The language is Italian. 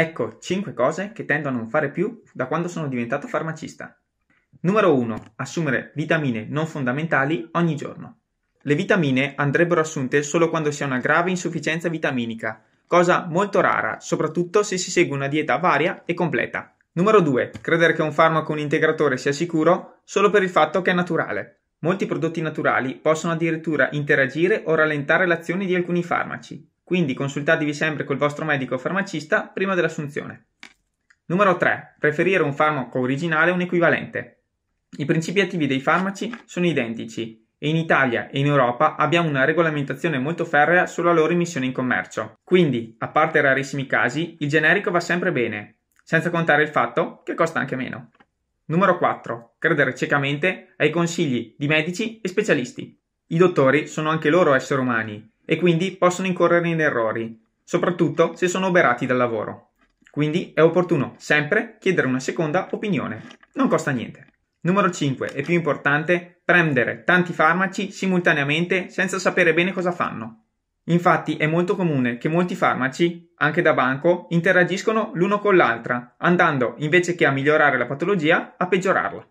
Ecco 5 cose che tendo a non fare più da quando sono diventato farmacista. Numero 1. Assumere vitamine non fondamentali ogni giorno. Le vitamine andrebbero assunte solo quando si ha una grave insufficienza vitaminica, cosa molto rara, soprattutto se si segue una dieta varia e completa. Numero 2. Credere che un farmaco o un integratore sia sicuro solo per il fatto che è naturale. Molti prodotti naturali possono addirittura interagire o rallentare l'azione di alcuni farmaci quindi consultatevi sempre col vostro medico o farmacista prima dell'assunzione. Numero 3. Preferire un farmaco originale o un equivalente. I principi attivi dei farmaci sono identici e in Italia e in Europa abbiamo una regolamentazione molto ferrea sulla loro emissione in commercio. Quindi, a parte rarissimi casi, il generico va sempre bene, senza contare il fatto che costa anche meno. Numero 4. Credere ciecamente ai consigli di medici e specialisti. I dottori sono anche loro esseri umani e quindi possono incorrere in errori, soprattutto se sono oberati dal lavoro. Quindi è opportuno sempre chiedere una seconda opinione, non costa niente. Numero 5 e più importante, prendere tanti farmaci simultaneamente senza sapere bene cosa fanno. Infatti è molto comune che molti farmaci, anche da banco, interagiscono l'uno con l'altra, andando invece che a migliorare la patologia, a peggiorarla.